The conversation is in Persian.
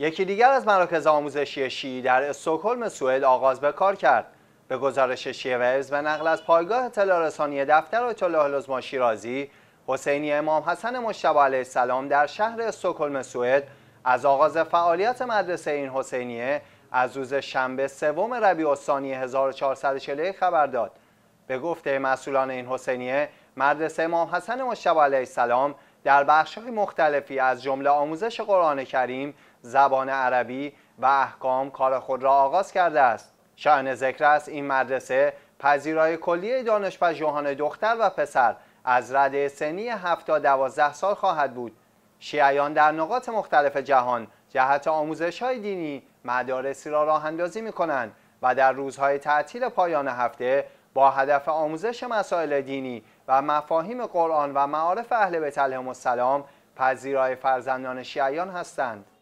یکی دیگر از مراکز آموزشی شیعی در استکهلم سوئد آغاز به کار کرد. به گزارش شیعه و به نقل از پایگاه تلارسانی دفتر الله العظما شیرازی، حسینی امام حسن مشتبه علیه السلام در شهر استکهلم سوئد از آغاز فعالیت مدرسه این حسینیه از روز شنبه سوم ربیع الثانی 1440 خبر داد. به گفته مسئولان این حسینیه، مدرسه امام حسن مشتبه علیه السلام در های مختلفی از جمله آموزش قرآن کریم، زبان عربی و احکام کار خود را آغاز کرده است. شأن ذکر است این مدرسه پذیرای کلیه دانشپژوهان دختر و پسر از رده سنی 7 تا 12 سال خواهد بود. شیعیان در نقاط مختلف جهان جهت آموزش های دینی مدارسی را راه اندازی می کنند و در روزهای تعطیل پایان هفته با هدف آموزش مسائل دینی و مفاهیم قرآن و معارف اهل بیت علیهم السلام پذیرای فرزندان شیعیان هستند